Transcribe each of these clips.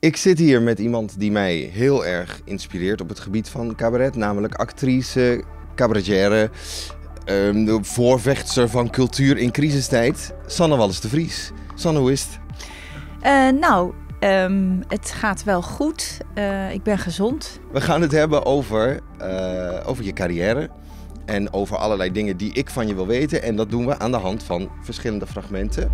Ik zit hier met iemand die mij heel erg inspireert op het gebied van cabaret, namelijk actrice, cabaretière, ehm, de voorvechtster van cultuur in crisistijd, Sanne Wallis de Vries. Sanne, hoe is het? Eh, nou, ehm, het gaat wel goed. Eh, ik ben gezond. We gaan het hebben over, eh, over je carrière en over allerlei dingen die ik van je wil weten. En dat doen we aan de hand van verschillende fragmenten.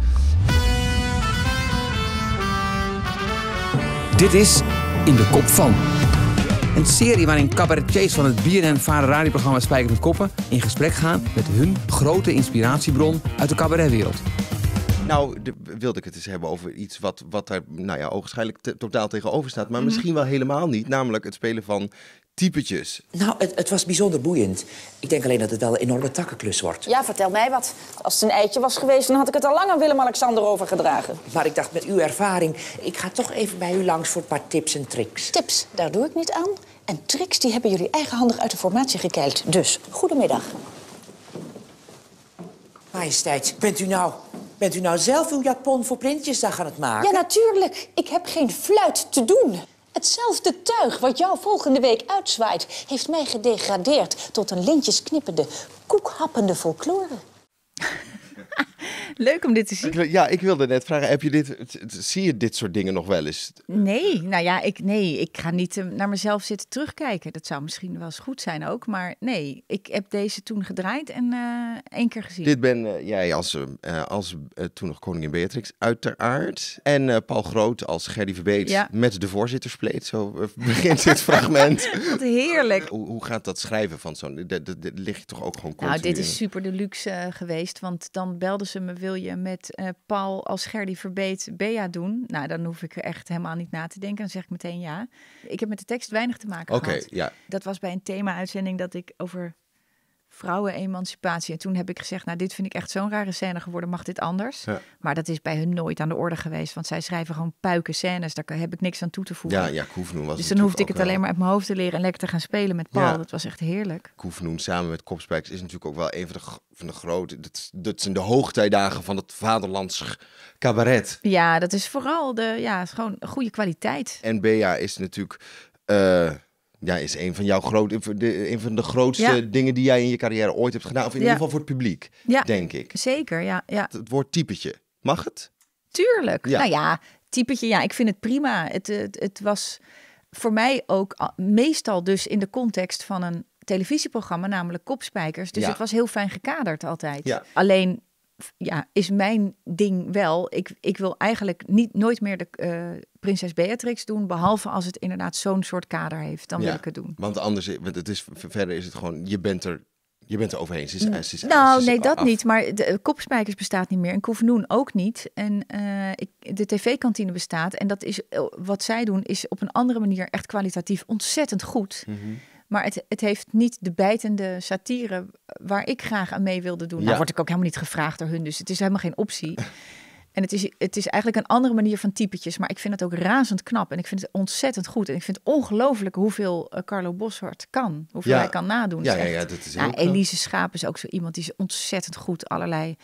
Dit is In de Kop van. Een serie waarin cabaretiers van het bier- en Radioprogramma Spijker met Koppen in gesprek gaan met hun grote inspiratiebron uit de cabaretwereld. Nou, de, wilde ik het eens hebben over iets wat, wat daar nou ja, ogenschijnlijk totaal tegenover staat. Maar mhm. misschien wel helemaal niet. Namelijk het spelen van typetjes. Nou, het, het, was bijzonder boeiend. Ik denk alleen dat het wel een enorme takkenklus wordt. Ja, vertel mij wat. Als het een eitje was geweest, dan had ik het al lang aan Willem-Alexander overgedragen. Maar ik dacht, met uw ervaring, ik ga toch even bij u langs voor een paar tips en tricks. Tips, daar doe ik niet aan. En tricks, die hebben jullie eigenhandig uit de formatie gekeild. Dus, goedemiddag. Majesteit, bent u nou... Bent u nou zelf uw Japon voor Prinsjesdag aan het maken? Ja, natuurlijk. Ik heb geen fluit te doen. Hetzelfde tuig wat jou volgende week uitzwaait... heeft mij gedegradeerd tot een lintjesknippende, koekhappende folklore. Leuk om dit te zien. ja, ik wilde net vragen, heb je dit, zie je dit soort dingen nog wel eens? Nee, nou ja, ik, nee, ik ga niet eh, naar mezelf zitten terugkijken. Dat zou misschien wel eens goed zijn ook, maar nee. Ik heb deze toen gedraaid en uh, één keer gezien. Dit ben eh, jij als, als toen nog koningin Beatrix, uiteraard. En Paul Groot als Gerdy Verbeet ja. met de voorzitterspleet. Zo begint dit fragment. Wat heerlijk. Hoe, hoe, gaat dat schrijven van zo'n... Ligt toch ook gewoon kort Nou, dit is super deluxe geweest, want dan belden ze me wil je met eh, Paul als Gerdy Verbeet Bea doen? Nou, dan hoef ik er echt helemaal niet na te denken. Dan zeg ik meteen ja. Ik heb met de tekst weinig te maken okay, gehad. Ja. Dat was bij een thema-uitzending dat ik over vrouwenemancipatie. En toen heb ik gezegd, nou dit vind ik echt zo'n rare scène geworden, mag dit anders? Maar dat is bij hun nooit aan de orde geweest, want zij schrijven gewoon puiken scènes, daar heb ik niks aan toe te voegen. Ja, ja Koefnoen was Dus dan hoefde ik het alleen eh, maar uit mijn hoofd te leren en lekker te gaan spelen met Paul, dat was echt heerlijk. Koefnoen samen met Kopspijks is natuurlijk ook wel een van de, van de grote, dat, dat zijn de hoogtijdagen van het vaderlands cabaret. Ja, dat is vooral de, ja, gewoon goede kwaliteit. En Bea is natuurlijk... Eh, ja, is een van jouw groot, een van de grootste dingen die jij in je carrière ooit hebt gedaan. Of in ieder geval voor het publiek, ja. denk ik. Zeker, ja. ja. Het, woord typetje, mag het? Tuurlijk. Nou ja, typetje, ja, ik vind het prima. Het, het, het was voor mij ook meestal dus in de context van een televisieprogramma, namelijk Kopspijkers. Dus het was heel fijn gekaderd altijd. Alleen ja, is mijn ding wel. Ik, ik wil eigenlijk niet, nooit meer de eh, prinses Beatrix doen, behalve als het inderdaad zo'n soort kader heeft. Dan wil ik het doen. Want anders, eh, want het is, verder is het gewoon, je bent er je bent er overheen. Ze is, nou, is, nee, dat niet. Maar de eh, kopspijkers bestaat niet meer. En Koevenoen ook niet. En ik, de tv-kantine bestaat. En dat is, wat zij doen, is op een andere manier echt kwalitatief ontzettend goed. Mhm. Maar het, het heeft niet de bijtende satire waar ik graag aan mee wilde doen. Ja. Nou word ik ook helemaal niet gevraagd door hun, dus het is helemaal geen optie. En het is, het is eigenlijk een andere manier van typetjes. Maar ik vind het ook razend knap. En ik vind het ontzettend goed. En ik vind het ongelooflijk hoeveel eh, Carlo Boshart kan. Hoeveel hij kan nadoen. Ja, ja, dat is nou, Elise Schaap is ook zo iemand die is ontzettend goed allerlei...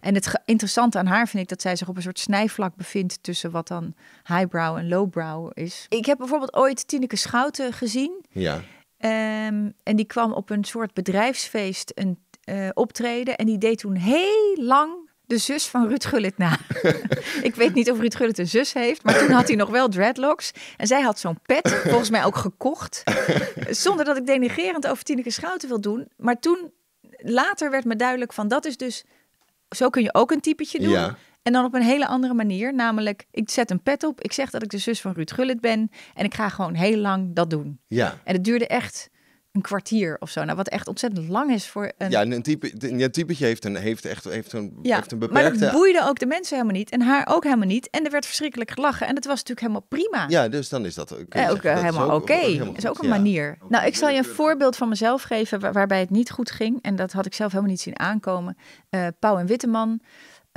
En het interessante aan haar vind ik dat zij zich op een soort snijvlak bevindt tussen wat dan highbrow en lowbrow is. Ik heb bijvoorbeeld ooit Tineke Schouten gezien. Ja. Ehm, en die kwam op een soort bedrijfsfeest een eh, optreden. En die deed toen heel lang de zus van Ruud Gullit na. ik weet niet of Ruud Gullit een zus heeft, maar toen had hij nog wel dreadlocks. En zij had zo'n pet, volgens mij ook gekocht. Zonder dat ik denigerend over Tineke Schouten wil doen. Maar toen, later werd me duidelijk van dat is dus... Zo kun je ook een typetje doen. En dan op een hele andere manier. Namelijk, ik zet een pet op. Ik zeg dat ik de zus van Ruud Gullit ben. En ik ga gewoon heel lang dat doen. Ja. En het duurde echt een kwartier of zo. Nou, wat echt ontzettend lang is voor een... Ja, een, type, een typetje heeft een, heeft echt, heeft een, ja, heeft een beperkte... maar boeide ook de mensen helemaal niet en haar ook helemaal niet. En er werd verschrikkelijk gelachen en dat was natuurlijk helemaal prima. Ja, dus dan is dat... ook, eh, eh, helemaal oké. Dat is ook een manier. Nou, ik zal je een voorbeeld van mezelf geven waarbij het niet goed ging. En dat had ik zelf helemaal niet zien aankomen. Uh, Pauw en Witteman...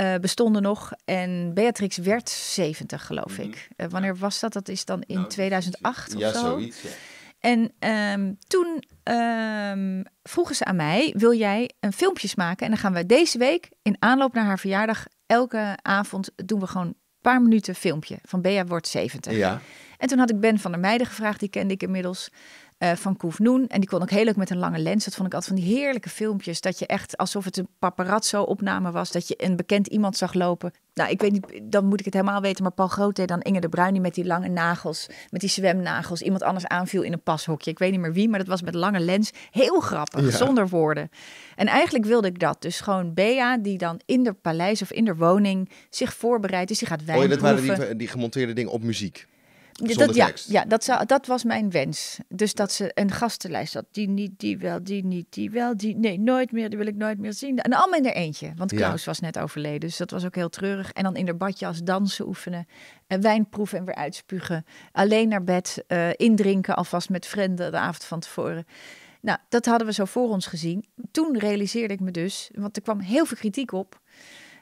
Eh, bestonden nog. En Beatrix werd 70, geloof mhm. ik. Eh, wanneer was dat? Dat is dan in 2008 nou, of ja, zo. Zoiets, ja. En ehm, toen um, vroegen ze aan mij: Wil jij een filmpjes maken? En dan gaan we deze week in aanloop naar haar verjaardag. Elke avond doen we gewoon een paar minuten filmpje van Bea wordt 70. Ja. En toen had ik Ben van der Meijden gevraagd, die kende ik inmiddels. Eh, van Koef Noen. En die kon ook heel leuk met een lange lens. Dat vond ik altijd van die heerlijke filmpjes. Dat je echt alsof het een paparazzo-opname was. Dat je een bekend iemand zag lopen. Nou, ik weet niet, dan moet ik het helemaal weten. Maar Paul Groot dan Inge de Bruin die met die lange nagels, met die zwemnagels. Iemand anders aanviel in een pashokje. Ik weet niet meer wie, maar dat was met lange lens. Heel grappig, zonder woorden. En eigenlijk wilde ik dat. Dus gewoon Bea, die dan in de paleis of in de woning zich voorbereidt. Dus die gaat wijn Oh, dat waren die, die gemonteerde dingen op muziek? dat, ja, ja dat, zou, dat was mijn wens. Dus dat ze een gastenlijst had. Die niet, die wel, die niet, die wel, die... Nee, nooit meer, die wil ik nooit meer zien. En allemaal in er eentje. Want Klaus was net overleden, dus dat was ook heel treurig. En dan in de badjas dansen oefenen. En wijn proeven en weer uitspugen. Alleen naar bed, eh, indrinken alvast met vrienden de avond van tevoren. Nou, dat hadden we zo voor ons gezien. Toen realiseerde ik me dus, want er kwam heel veel kritiek op...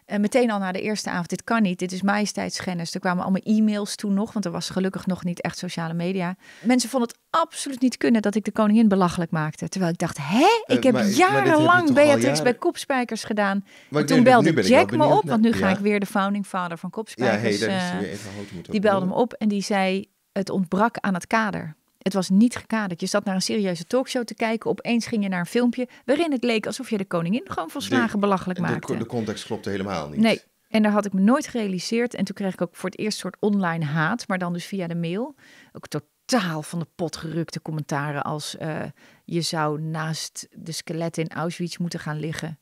Eh, meteen al na de eerste avond, dit kan niet, dit is majesteitsschennis. Er kwamen allemaal e-mails toen nog, want er was gelukkig nog niet echt sociale media. Mensen vonden het absoluut niet kunnen dat ik de koningin belachelijk maakte. Terwijl ik dacht, hè, eh, ik heb jarenlang Beatrix bij Kopspijkers gedaan. Maar toen belde Jack me op, want nu ga ik weer de founding father van Kopspijkers. Ja, eh, die belde me op en die zei, het ontbrak aan het kader. Het was niet gekaderd. Je zat naar een serieuze talkshow te kijken. Opeens ging je naar een filmpje waarin het leek alsof je de koningin gewoon volslagen belachelijk maakte. De, de context klopte helemaal niet. Nee, en daar had ik me nooit gerealiseerd. En toen kreeg ik ook voor het eerst soort online haat, maar dan dus via de mail. Ook totaal van de pot gerukte commentaren als eh, je zou naast de skeletten in Auschwitz moeten gaan liggen.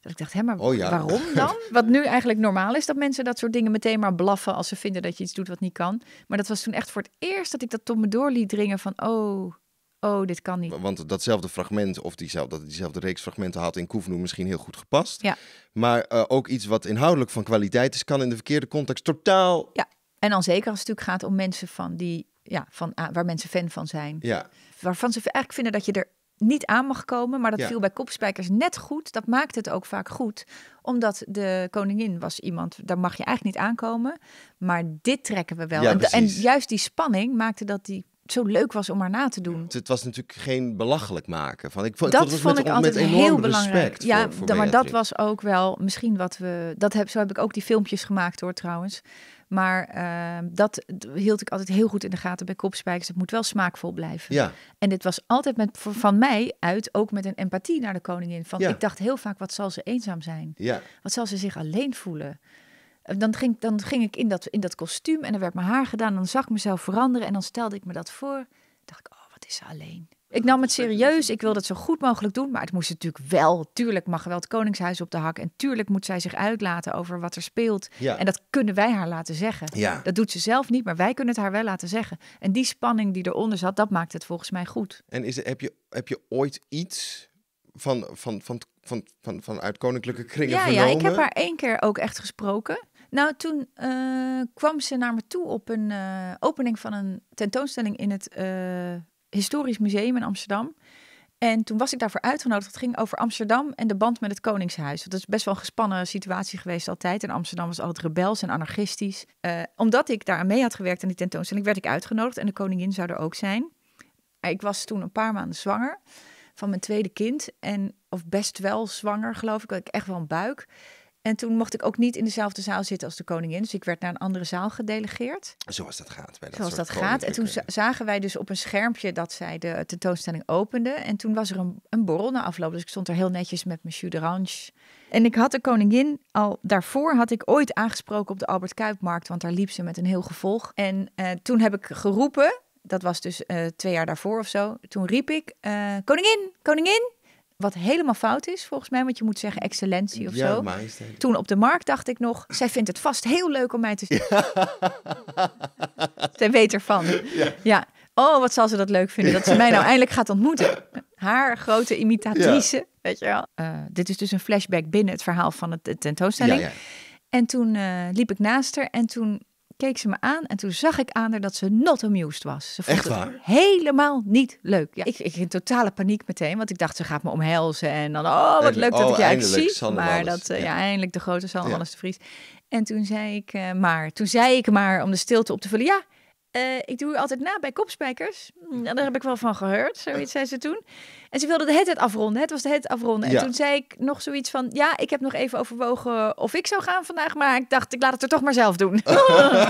Dat ik dacht, hè, maar oh waarom dan? Wat nu eigenlijk normaal is, dat mensen dat soort dingen meteen maar blaffen als ze vinden dat je iets doet wat niet kan. Maar dat was toen echt voor het eerst dat ik dat tot me door liet dringen van, oh, oh, dit kan niet. Want datzelfde fragment of diezelfde, diezelfde reeks fragmenten had in Koefnoe misschien heel goed gepast. Ja. Maar eh, ook iets wat inhoudelijk van kwaliteit is, kan in de verkeerde context totaal... Ja, en dan zeker als het natuurlijk gaat om mensen van die, ja, van, ah, waar mensen fan van zijn. Ja. Waarvan ze eigenlijk vinden dat je er niet aan mag komen. Maar dat viel bij kopspijkers net goed. Dat maakt het ook vaak goed. Omdat de koningin was iemand, daar mag je eigenlijk niet aankomen. Maar dit trekken we wel. Ja, en, en, juist die spanning maakte dat die zo leuk was om haar na te doen. Het was natuurlijk geen belachelijk maken. Van, ik vond, dat, vond met, ik altijd heel belangrijk. ja, maar dat was ook wel misschien wat we... Dat heb, zo heb ik ook die filmpjes gemaakt hoor trouwens. Maar ehm, dat hield ik altijd heel goed in de gaten bij kopspijkers. Het moet wel smaakvol blijven. Ja. En dit was altijd met, van mij uit ook met een empathie naar de koningin. Van, Ik dacht heel vaak, wat zal ze eenzaam zijn? Ja. Wat zal ze zich alleen voelen? Eh, dan ging, dan ging ik in dat, in dat kostuum en er werd mijn haar gedaan. Dan zag ik mezelf veranderen en dan stelde ik me dat voor. Dan dacht ik, oh, wat is ze alleen? Ik nam het serieus. Ik wilde het zo goed mogelijk doen. Maar het moest natuurlijk wel. Tuurlijk mag wel het Koningshuis op de hak. En tuurlijk moet zij zich uitlaten over wat er speelt. En dat kunnen wij haar laten zeggen. Ja. Dat doet ze zelf niet, maar wij kunnen het haar wel laten zeggen. En die spanning die eronder zat, dat maakt het volgens mij goed. En is heb, je, heb je ooit iets van, van, van, van, van, vanuit koninklijke kringen ja, vernomen? Ja, ik heb haar één keer ook echt gesproken. Nou, toen eh, kwam ze naar me toe op een eh, opening van een tentoonstelling in het eh, historisch museum in Amsterdam. En toen was ik daarvoor uitgenodigd. Het ging over Amsterdam en de band met het Koningshuis. Dat is best wel een gespannen situatie geweest altijd. En Amsterdam was altijd rebels en anarchistisch. Eh, omdat ik daar aan mee had gewerkt aan die tentoonstelling, werd ik uitgenodigd. En de koningin zou er ook zijn. Ik was toen een paar maanden zwanger van mijn tweede kind. En, of best wel zwanger, geloof ik. Had ik echt wel een buik. En toen mocht ik ook niet in dezelfde zaal zitten als de koningin. Dus ik werd naar een andere zaal gedelegeerd. Zoals dat gaat. Bij dat Zoals dat gaat. En toen zagen wij dus op een schermpje dat zij de tentoonstelling opende. En toen was er een, een borrel na afloop. Dus ik stond er heel netjes met mijn de d'orange. En ik had de koningin al daarvoor had ik ooit aangesproken op de Albert Kuipmarkt. Want daar liep ze met een heel gevolg. En eh, toen heb ik geroepen. Dat was dus eh, twee jaar daarvoor of zo. Toen riep ik: eh, Koningin, koningin. Wat helemaal fout is volgens mij, want je moet zeggen excellentie of ja, zo. Toen op de markt dacht ik nog, zij vindt het vast heel leuk om mij te zien. Ja. zij weet ervan. Ja. ja. Oh, wat zal ze dat leuk vinden dat ze mij nou eindelijk gaat ontmoeten. Haar grote imitatrice, weet je wel. Eh, dit is dus een flashback binnen het verhaal van de tentoonstelling. En toen eh, liep ik naast haar en toen keek ze me aan en toen zag ik aan haar dat ze not amused was. Ze vond Echt waar? Het helemaal niet leuk. Ja, ik, ik in totale paniek meteen, want ik dacht ze gaat me omhelzen en dan oh wat leuk dat ik oh, je eigenlijk zie. maar dat eh, ja. eindelijk de grote Sanne Alles de Vries. En toen zei ik eh, maar, toen zei ik maar om de stilte op te vullen, ja, eh, ik doe altijd na bij kopspijkers. Nou, daar heb ik wel van gehoord. Zoiets zei ze toen. En ze wilde de het afronden. Het was de het afronden. En toen zei ik nog zoiets van... Ja, ik heb nog even overwogen of ik zou gaan vandaag. Maar ik dacht, ik laat het er toch maar zelf doen.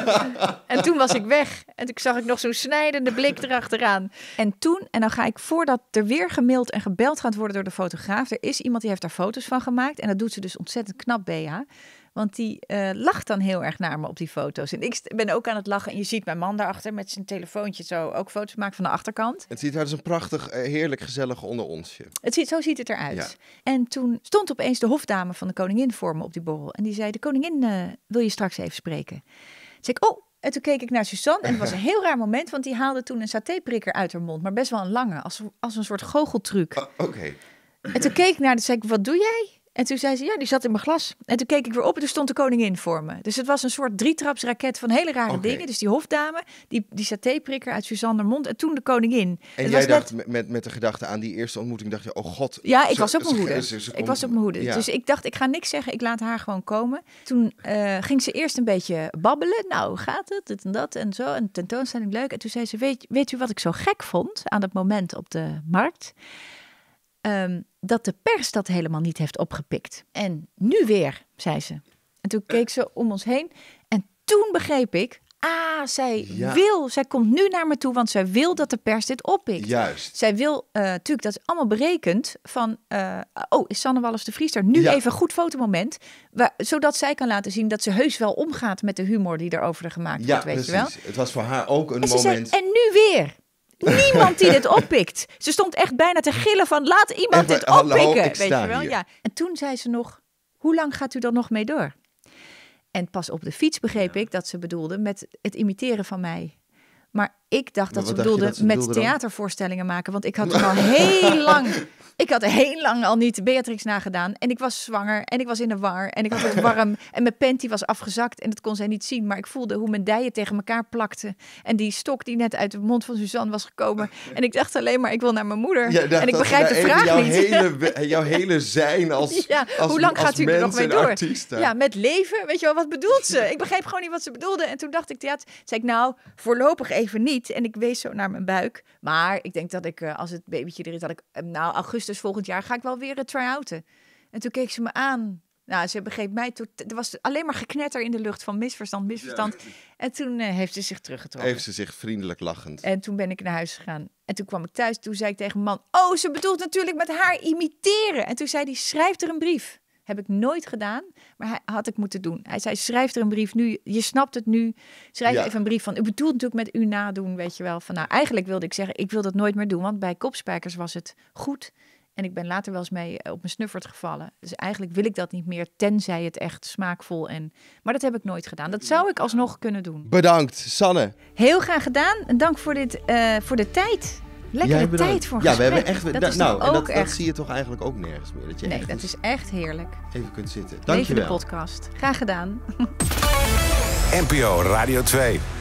en toen was ik weg. En toen zag ik nog zo'n snijdende blik erachteraan. En toen, en dan ga ik voordat er weer gemaild en gebeld gaat worden door de fotograaf. Er is iemand die heeft daar foto's van gemaakt. En dat doet ze dus ontzettend knap, Bea. Want die eh, lacht dan heel erg naar me op die foto's. En ik ben ook aan het lachen. En je ziet mijn man daarachter met zijn telefoontje zo ook foto's maken van de achterkant. Het ziet er dus een prachtig, eh, heerlijk gezellig onder onsje. Het ziet, zo ziet het eruit. En toen stond opeens de hofdame van de koningin voor me op die borrel. En die zei, de koningin eh, wil je straks even spreken. Toen zei ik, oh, en toen keek ik naar Suzanne en het was een heel raar moment, want die haalde toen een satéprikker uit haar mond, maar best wel een lange, als, als een soort goocheltruc. Oh, oké. En toen keek ik naar de zei ik, wat doe jij? En toen zei ze, ja, die zat in mijn glas. En toen keek ik weer op en toen stond de koningin voor me. Dus het was een soort drietrapsraket van hele rare dingen. Dus die hofdame, die, die satéprikker uit Suzanne Mond en toen de koningin. En jij dacht net... met, met de gedachte aan die eerste ontmoeting, dacht je, oh god. Ja, ik was op mijn hoede. ik was op mijn hoede. Dus ik dacht, ik ga niks zeggen, ik laat haar gewoon komen. Toen eh, ging ze eerst een beetje babbelen. Nou, gaat het, dit en dat en zo. En tentoonstelling leuk. En toen zei ze, weet, weet u wat ik zo gek vond aan dat moment op de markt? Ehm, dat de pers dat helemaal niet heeft opgepikt. En nu weer, zei ze. En toen keek ze om ons heen en toen begreep ik, ah, zij wil, zij komt nu naar me toe, want zij wil dat de pers dit oppikt. Juist. Zij wil, uh, natuurlijk, dat is allemaal berekend van, eh, oh, is Sanne Wallis de Vriester nu even een goed fotomoment, zodat zij kan laten zien dat ze heus wel omgaat met de humor die erover gemaakt ja, wordt, weet je wel. Het was voor haar ook een en moment. Zei, en nu weer niemand die dit oppikt. Ze stond echt bijna te gillen van laat iemand dit oppikken. weet je wel? Ja. En toen zei ze nog, hoe lang gaat u dan nog mee door? En pas op de fiets begreep ik dat ze bedoelde met het imiteren van mij. Maar ik dacht dat, ze bedoelde met theatervoorstellingen maken. Want ik had hem al heel lang ik had heel lang al niet Beatrix nagedaan. En ik was zwanger en ik was in de war en ik had het warm. en mijn panty was afgezakt en dat kon zij niet zien. Maar ik voelde hoe mijn dijen tegen elkaar plakten. En die stok die net uit de mond van Suzanne was gekomen. En ik dacht alleen maar, ik wil naar mijn moeder. en ik begrijp de vraag jouw niet. Hele, jouw hele zijn als ja, als, Hoe lang gaat u er nog mee door? Ja, met leven. Weet je wel, wat bedoelt ze? Ik begreep gewoon niet wat ze bedoelde. En toen dacht ik, ja, zei ik nou, voorlopig even niet. En ik wees zo naar mijn buik. Maar ik denk dat ik, eh, als het babytje er is, dat ik, eh, nou, augustus dus volgend jaar ga ik wel weer try-outen. En toen keek ze me aan. Nou, ze begreep mij toen. Er was alleen maar geknetter in de lucht van misverstand, misverstand. En toen eh, heeft ze zich teruggetrokken. Heeft ze zich vriendelijk lachend. En toen ben ik naar huis gegaan. En toen kwam ik thuis. Toen zei ik tegen man: Oh, ze bedoelt natuurlijk met haar imiteren. En toen zei hij: Schrijf er een brief. Heb ik nooit gedaan, maar hij, had ik moeten doen. Hij zei: Schrijf er een brief nu. Je snapt het nu. Schrijf even een brief van. U bedoelt natuurlijk met u nadoen, weet je wel. Van nou, eigenlijk wilde ik zeggen: Ik wil dat nooit meer doen. Want bij kopspijkers was het goed. En ik ben later wel eens mee eh, op mijn snuffert gevallen. Dus eigenlijk wil ik dat niet meer, tenzij het echt smaakvol en. Maar dat heb ik nooit gedaan. Dat zou ik alsnog kunnen doen. Bedankt, Sanne. Heel graag gedaan. En dank voor, dit, eh, voor de tijd. Lekkere de tijd voor ja, we hebben echt... Dat nou, en dat, zie je toch eigenlijk ook nergens meer. Dat je nee, dat is echt heerlijk. Even kunt zitten. Dank je wel. de podcast. Graag gedaan. NPO Radio 2.